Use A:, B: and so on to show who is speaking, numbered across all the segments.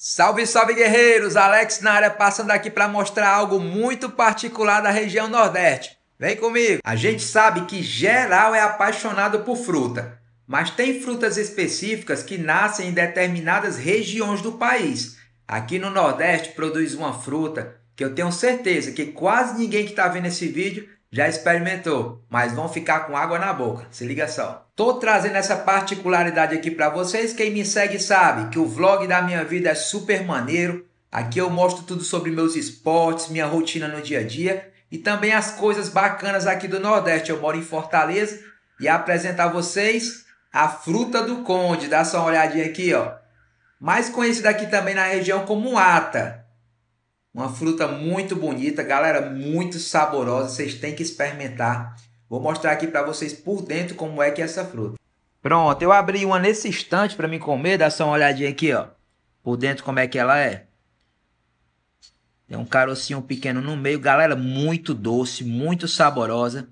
A: Salve, salve guerreiros! Alex na área passando aqui para mostrar algo muito particular da região Nordeste. Vem comigo! A gente sabe que geral é apaixonado por fruta, mas tem frutas específicas que nascem em determinadas regiões do país. Aqui no Nordeste produz uma fruta que eu tenho certeza que quase ninguém que está vendo esse vídeo já experimentou, mas vão ficar com água na boca. Se liga só. Tô trazendo essa particularidade aqui para vocês. Quem me segue sabe que o vlog da minha vida é super maneiro. Aqui eu mostro tudo sobre meus esportes, minha rotina no dia a dia e também as coisas bacanas aqui do Nordeste. Eu moro em Fortaleza e apresento a vocês a fruta do conde. Dá só uma olhadinha aqui, ó. Mais conhecida aqui também na região como ata. Uma fruta muito bonita, galera, muito saborosa, vocês têm que experimentar. Vou mostrar aqui para vocês por dentro como é que é essa fruta. Pronto, eu abri uma nesse instante para me comer, dá só uma olhadinha aqui, ó. Por dentro como é que ela é. Tem um carocinho pequeno no meio, galera, muito doce, muito saborosa.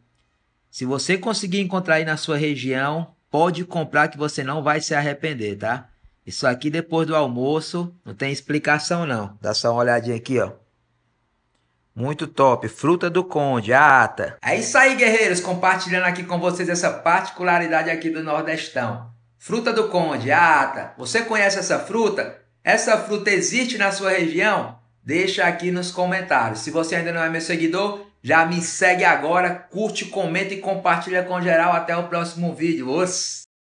A: Se você conseguir encontrar aí na sua região, pode comprar que você não vai se arrepender, tá? Isso aqui depois do almoço, não tem explicação não. Dá só uma olhadinha aqui, ó. Muito top, fruta do conde, a ata. É isso aí, guerreiros, compartilhando aqui com vocês essa particularidade aqui do Nordestão. Fruta do conde, a ata. Você conhece essa fruta? Essa fruta existe na sua região? Deixa aqui nos comentários. Se você ainda não é meu seguidor, já me segue agora, curte, comenta e compartilha com geral. Até o próximo vídeo. Os...